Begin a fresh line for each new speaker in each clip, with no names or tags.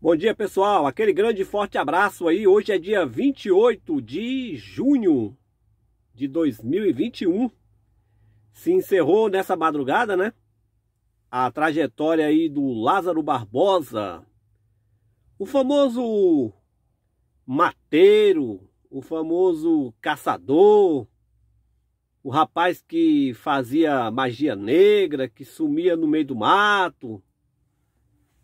Bom dia, pessoal. Aquele grande e forte abraço aí. Hoje é dia 28 de junho de 2021. Se encerrou nessa madrugada, né? A trajetória aí do Lázaro Barbosa, o famoso mateiro, o famoso caçador, o rapaz que fazia magia negra, que sumia no meio do mato,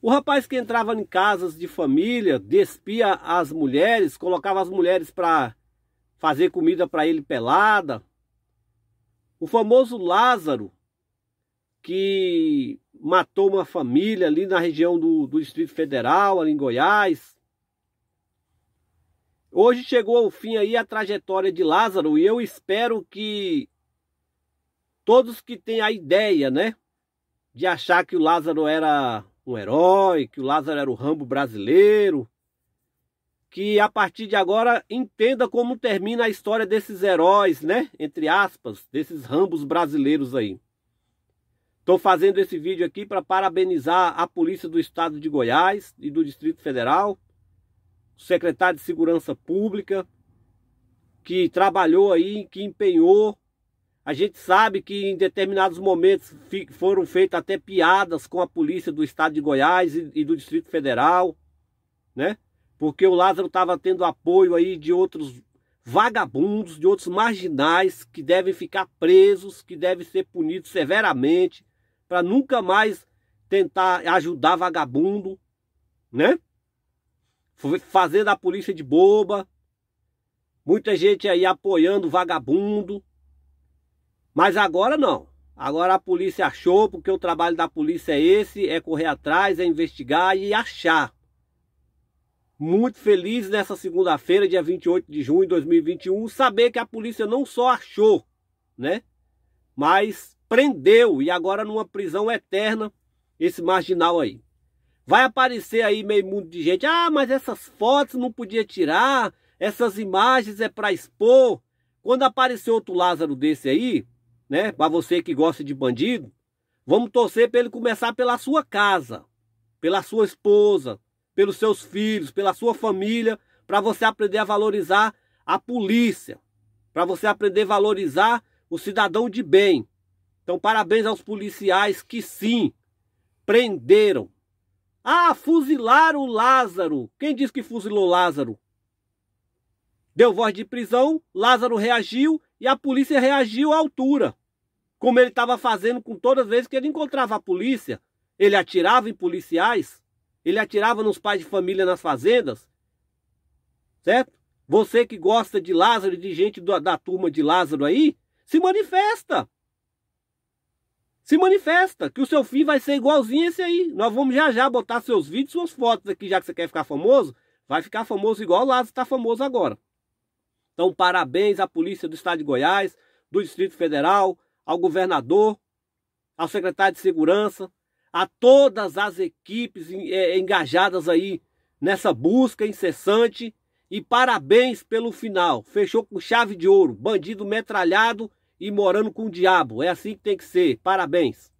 o rapaz que entrava em casas de família, despia as mulheres, colocava as mulheres para fazer comida para ele pelada. O famoso Lázaro, que matou uma família ali na região do, do Distrito Federal, ali em Goiás. Hoje chegou ao fim aí a trajetória de Lázaro e eu espero que todos que têm a ideia, né, de achar que o Lázaro era um herói, que o Lázaro era o Rambo brasileiro, que a partir de agora entenda como termina a história desses heróis, né? Entre aspas, desses Rambos brasileiros aí. Estou fazendo esse vídeo aqui para parabenizar a Polícia do Estado de Goiás e do Distrito Federal, o secretário de Segurança Pública, que trabalhou aí, que empenhou a gente sabe que em determinados momentos foram feitas até piadas com a polícia do estado de Goiás e do Distrito Federal, né? Porque o Lázaro estava tendo apoio aí de outros vagabundos, de outros marginais que devem ficar presos, que devem ser punidos severamente para nunca mais tentar ajudar vagabundo, né? Fazer da polícia de boba. Muita gente aí apoiando vagabundo, mas agora não. Agora a polícia achou, porque o trabalho da polícia é esse, é correr atrás, é investigar e achar. Muito feliz nessa segunda-feira, dia 28 de junho de 2021, saber que a polícia não só achou, né? Mas prendeu e agora numa prisão eterna esse marginal aí. Vai aparecer aí meio mundo de gente, ah, mas essas fotos não podia tirar, essas imagens é para expor. Quando apareceu outro Lázaro desse aí, né? Para você que gosta de bandido, vamos torcer para ele começar pela sua casa, pela sua esposa, pelos seus filhos, pela sua família, para você aprender a valorizar a polícia, para você aprender a valorizar o cidadão de bem. Então, parabéns aos policiais que sim prenderam. Ah, fuzilaram o Lázaro. Quem disse que fuzilou Lázaro? Deu voz de prisão, Lázaro reagiu e a polícia reagiu à altura. Como ele estava fazendo com todas as vezes que ele encontrava a polícia, ele atirava em policiais, ele atirava nos pais de família nas fazendas. Certo? Você que gosta de Lázaro e de gente da, da turma de Lázaro aí, se manifesta. Se manifesta que o seu fim vai ser igualzinho esse aí. Nós vamos já já botar seus vídeos, suas fotos aqui, já que você quer ficar famoso. Vai ficar famoso igual o Lázaro está famoso agora. Então, parabéns à Polícia do Estado de Goiás, do Distrito Federal, ao governador, ao secretário de Segurança, a todas as equipes eh, engajadas aí nessa busca incessante. E parabéns pelo final. Fechou com chave de ouro. Bandido metralhado e morando com o diabo. É assim que tem que ser. Parabéns.